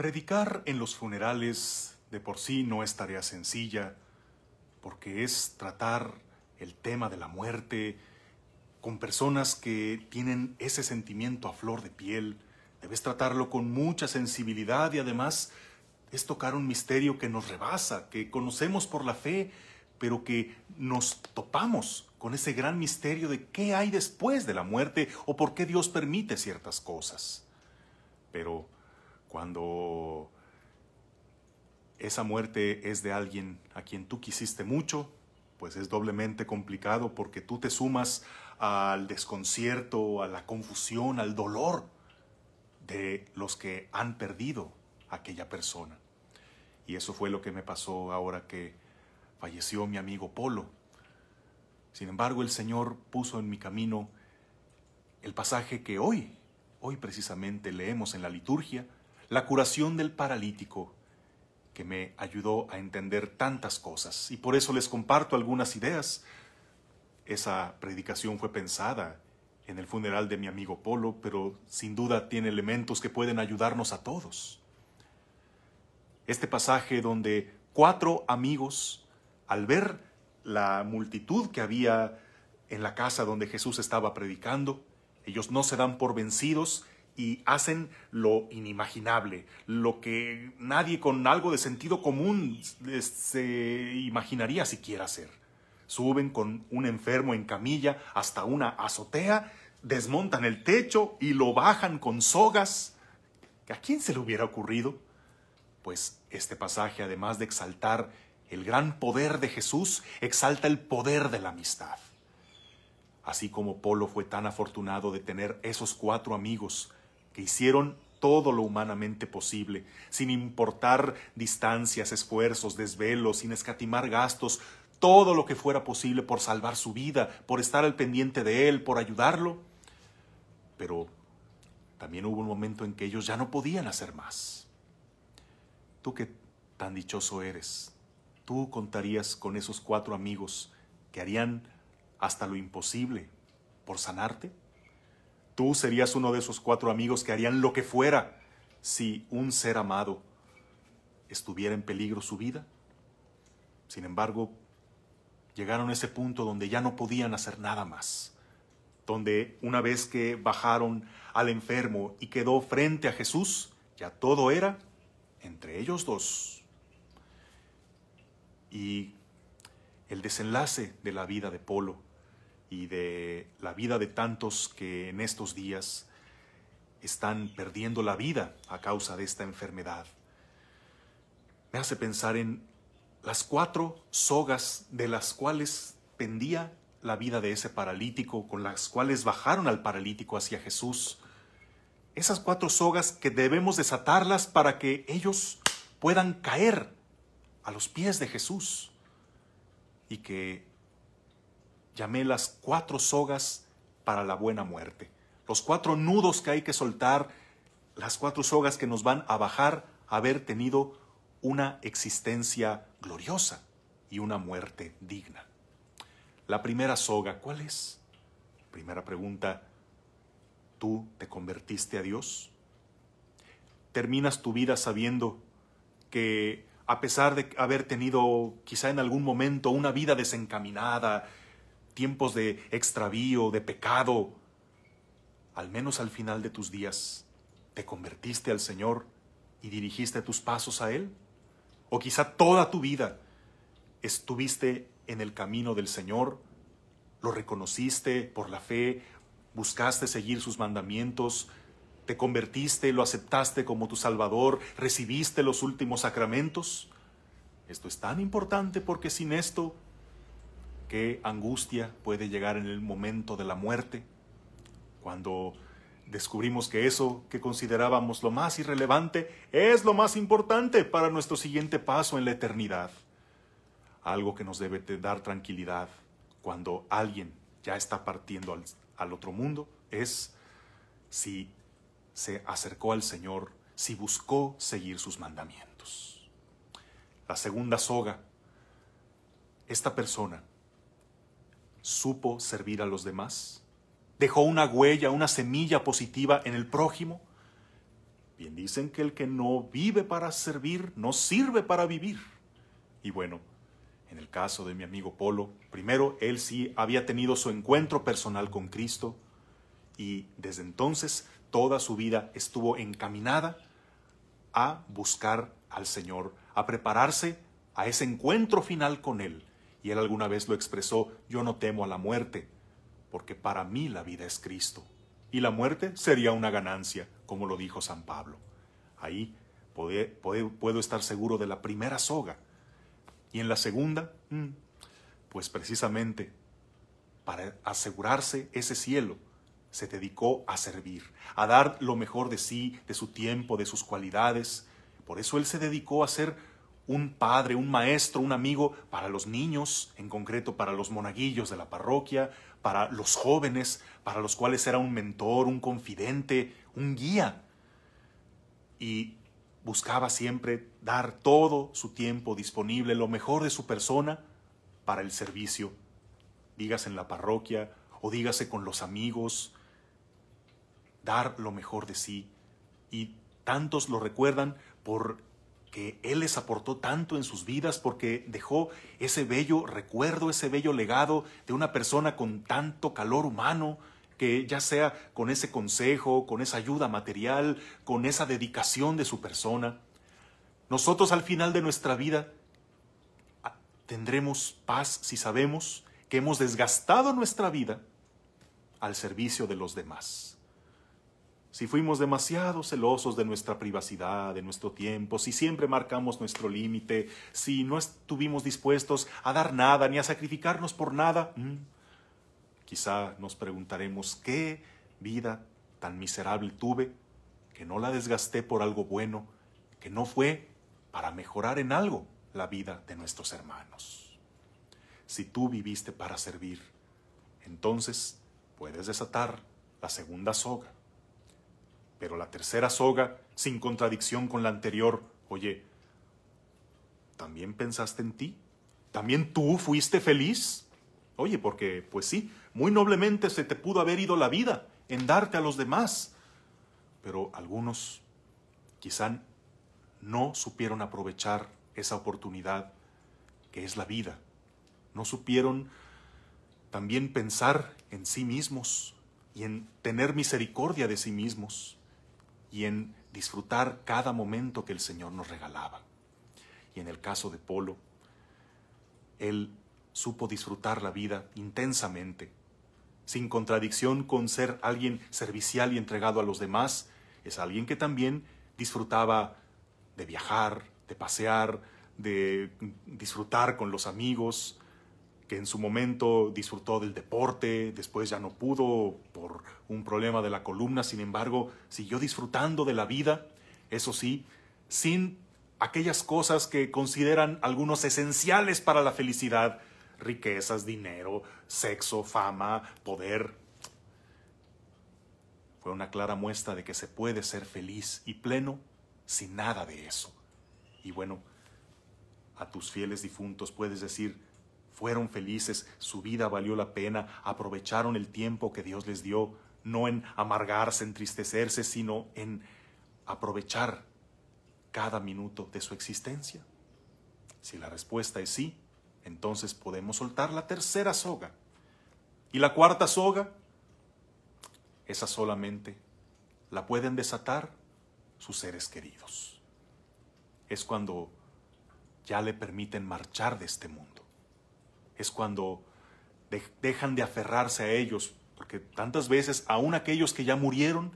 Predicar en los funerales de por sí no es tarea sencilla, porque es tratar el tema de la muerte con personas que tienen ese sentimiento a flor de piel. Debes tratarlo con mucha sensibilidad y además es tocar un misterio que nos rebasa, que conocemos por la fe, pero que nos topamos con ese gran misterio de qué hay después de la muerte o por qué Dios permite ciertas cosas. Pero cuando esa muerte es de alguien a quien tú quisiste mucho, pues es doblemente complicado porque tú te sumas al desconcierto, a la confusión, al dolor de los que han perdido a aquella persona. Y eso fue lo que me pasó ahora que falleció mi amigo Polo. Sin embargo, el Señor puso en mi camino el pasaje que hoy, hoy precisamente leemos en la liturgia, la curación del paralítico, que me ayudó a entender tantas cosas. Y por eso les comparto algunas ideas. Esa predicación fue pensada en el funeral de mi amigo Polo, pero sin duda tiene elementos que pueden ayudarnos a todos. Este pasaje donde cuatro amigos, al ver la multitud que había en la casa donde Jesús estaba predicando, ellos no se dan por vencidos y hacen lo inimaginable, lo que nadie con algo de sentido común se imaginaría siquiera hacer. Suben con un enfermo en camilla hasta una azotea, desmontan el techo y lo bajan con sogas. ¿A quién se le hubiera ocurrido? Pues este pasaje, además de exaltar el gran poder de Jesús, exalta el poder de la amistad. Así como Polo fue tan afortunado de tener esos cuatro amigos, que hicieron todo lo humanamente posible, sin importar distancias, esfuerzos, desvelos, sin escatimar gastos, todo lo que fuera posible por salvar su vida, por estar al pendiente de él, por ayudarlo. Pero también hubo un momento en que ellos ya no podían hacer más. Tú que tan dichoso eres, tú contarías con esos cuatro amigos que harían hasta lo imposible por sanarte. Tú serías uno de esos cuatro amigos que harían lo que fuera si un ser amado estuviera en peligro su vida. Sin embargo, llegaron a ese punto donde ya no podían hacer nada más, donde una vez que bajaron al enfermo y quedó frente a Jesús, ya todo era entre ellos dos. Y el desenlace de la vida de Polo y de la vida de tantos que en estos días están perdiendo la vida a causa de esta enfermedad. Me hace pensar en las cuatro sogas de las cuales pendía la vida de ese paralítico, con las cuales bajaron al paralítico hacia Jesús. Esas cuatro sogas que debemos desatarlas para que ellos puedan caer a los pies de Jesús y que llamé las cuatro sogas para la buena muerte. Los cuatro nudos que hay que soltar, las cuatro sogas que nos van a bajar haber tenido una existencia gloriosa y una muerte digna. La primera soga, ¿cuál es? Primera pregunta, ¿tú te convertiste a Dios? ¿Terminas tu vida sabiendo que a pesar de haber tenido quizá en algún momento una vida desencaminada, tiempos de extravío, de pecado. Al menos al final de tus días, ¿te convertiste al Señor y dirigiste tus pasos a Él? O quizá toda tu vida estuviste en el camino del Señor, lo reconociste por la fe, buscaste seguir sus mandamientos, te convertiste, lo aceptaste como tu Salvador, recibiste los últimos sacramentos. Esto es tan importante porque sin esto qué angustia puede llegar en el momento de la muerte, cuando descubrimos que eso que considerábamos lo más irrelevante es lo más importante para nuestro siguiente paso en la eternidad. Algo que nos debe dar tranquilidad cuando alguien ya está partiendo al otro mundo es si se acercó al Señor, si buscó seguir sus mandamientos. La segunda soga, esta persona supo servir a los demás, dejó una huella, una semilla positiva en el prójimo. Bien dicen que el que no vive para servir, no sirve para vivir. Y bueno, en el caso de mi amigo Polo, primero él sí había tenido su encuentro personal con Cristo y desde entonces toda su vida estuvo encaminada a buscar al Señor, a prepararse a ese encuentro final con Él y él alguna vez lo expresó, yo no temo a la muerte, porque para mí la vida es Cristo, y la muerte sería una ganancia, como lo dijo San Pablo. Ahí puedo estar seguro de la primera soga, y en la segunda, mm, pues precisamente para asegurarse ese cielo, se dedicó a servir, a dar lo mejor de sí, de su tiempo, de sus cualidades. Por eso él se dedicó a ser un padre, un maestro, un amigo, para los niños, en concreto para los monaguillos de la parroquia, para los jóvenes, para los cuales era un mentor, un confidente, un guía. Y buscaba siempre dar todo su tiempo disponible, lo mejor de su persona, para el servicio. Dígase en la parroquia o dígase con los amigos, dar lo mejor de sí. Y tantos lo recuerdan por que Él les aportó tanto en sus vidas porque dejó ese bello recuerdo, ese bello legado de una persona con tanto calor humano, que ya sea con ese consejo, con esa ayuda material, con esa dedicación de su persona. Nosotros al final de nuestra vida tendremos paz si sabemos que hemos desgastado nuestra vida al servicio de los demás si fuimos demasiado celosos de nuestra privacidad, de nuestro tiempo, si siempre marcamos nuestro límite, si no estuvimos dispuestos a dar nada ni a sacrificarnos por nada, mm, quizá nos preguntaremos qué vida tan miserable tuve que no la desgasté por algo bueno, que no fue para mejorar en algo la vida de nuestros hermanos. Si tú viviste para servir, entonces puedes desatar la segunda soga pero la tercera soga, sin contradicción con la anterior, oye, ¿también pensaste en ti? ¿También tú fuiste feliz? Oye, porque, pues sí, muy noblemente se te pudo haber ido la vida en darte a los demás. Pero algunos quizá no supieron aprovechar esa oportunidad que es la vida. No supieron también pensar en sí mismos y en tener misericordia de sí mismos y en disfrutar cada momento que el Señor nos regalaba. Y en el caso de Polo, él supo disfrutar la vida intensamente, sin contradicción con ser alguien servicial y entregado a los demás, es alguien que también disfrutaba de viajar, de pasear, de disfrutar con los amigos, que en su momento disfrutó del deporte, después ya no pudo por un problema de la columna, sin embargo, siguió disfrutando de la vida, eso sí, sin aquellas cosas que consideran algunos esenciales para la felicidad, riquezas, dinero, sexo, fama, poder. Fue una clara muestra de que se puede ser feliz y pleno sin nada de eso. Y bueno, a tus fieles difuntos puedes decir, fueron felices, su vida valió la pena, aprovecharon el tiempo que Dios les dio, no en amargarse, entristecerse, sino en aprovechar cada minuto de su existencia. Si la respuesta es sí, entonces podemos soltar la tercera soga. Y la cuarta soga, esa solamente la pueden desatar sus seres queridos. Es cuando ya le permiten marchar de este mundo es cuando dejan de aferrarse a ellos, porque tantas veces aún aquellos que ya murieron,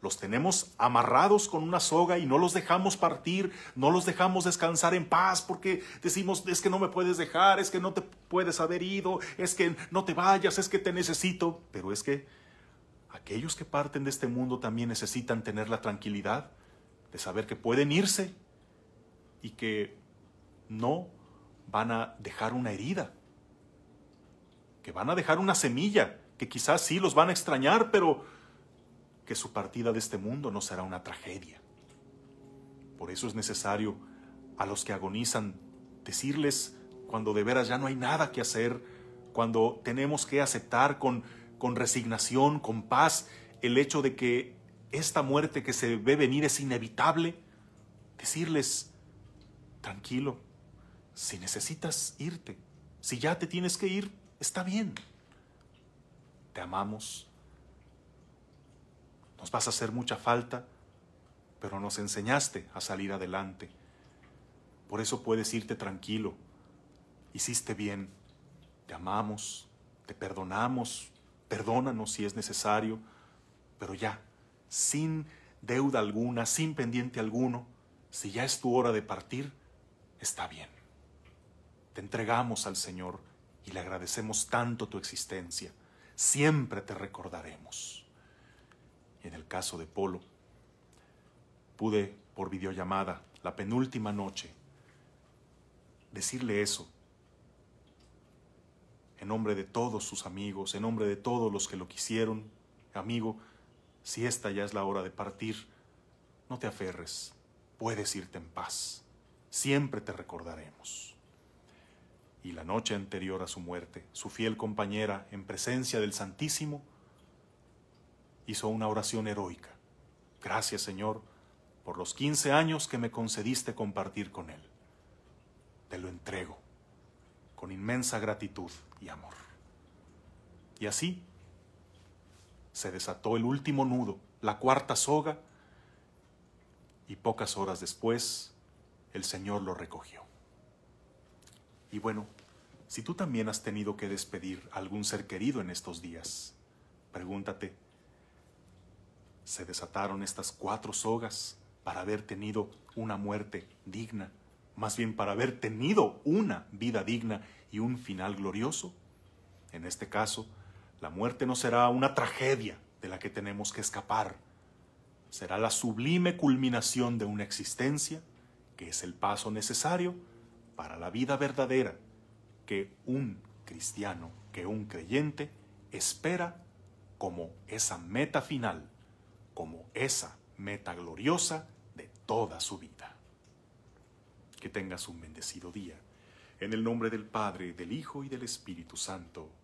los tenemos amarrados con una soga y no los dejamos partir, no los dejamos descansar en paz porque decimos, es que no me puedes dejar, es que no te puedes haber ido, es que no te vayas, es que te necesito. Pero es que aquellos que parten de este mundo también necesitan tener la tranquilidad de saber que pueden irse y que no van a dejar una herida, que van a dejar una semilla, que quizás sí los van a extrañar, pero que su partida de este mundo no será una tragedia. Por eso es necesario a los que agonizan decirles cuando de veras ya no hay nada que hacer, cuando tenemos que aceptar con, con resignación, con paz, el hecho de que esta muerte que se ve venir es inevitable, decirles, tranquilo, si necesitas irte, si ya te tienes que ir, Está bien. Te amamos. Nos vas a hacer mucha falta, pero nos enseñaste a salir adelante. Por eso puedes irte tranquilo. Hiciste bien. Te amamos. Te perdonamos. Perdónanos si es necesario. Pero ya, sin deuda alguna, sin pendiente alguno, si ya es tu hora de partir, está bien. Te entregamos al Señor y le agradecemos tanto tu existencia. Siempre te recordaremos. Y en el caso de Polo, pude por videollamada la penúltima noche decirle eso en nombre de todos sus amigos, en nombre de todos los que lo quisieron. Amigo, si esta ya es la hora de partir, no te aferres, puedes irte en paz. Siempre te recordaremos y la noche anterior a su muerte, su fiel compañera, en presencia del Santísimo, hizo una oración heroica. Gracias, Señor, por los 15 años que me concediste compartir con Él. Te lo entrego con inmensa gratitud y amor. Y así se desató el último nudo, la cuarta soga, y pocas horas después el Señor lo recogió. Y bueno, si tú también has tenido que despedir a algún ser querido en estos días, pregúntate, ¿se desataron estas cuatro sogas para haber tenido una muerte digna? Más bien para haber tenido una vida digna y un final glorioso. En este caso, la muerte no será una tragedia de la que tenemos que escapar. Será la sublime culminación de una existencia, que es el paso necesario para la vida verdadera que un cristiano, que un creyente espera como esa meta final, como esa meta gloriosa de toda su vida. Que tengas un bendecido día. En el nombre del Padre, del Hijo y del Espíritu Santo.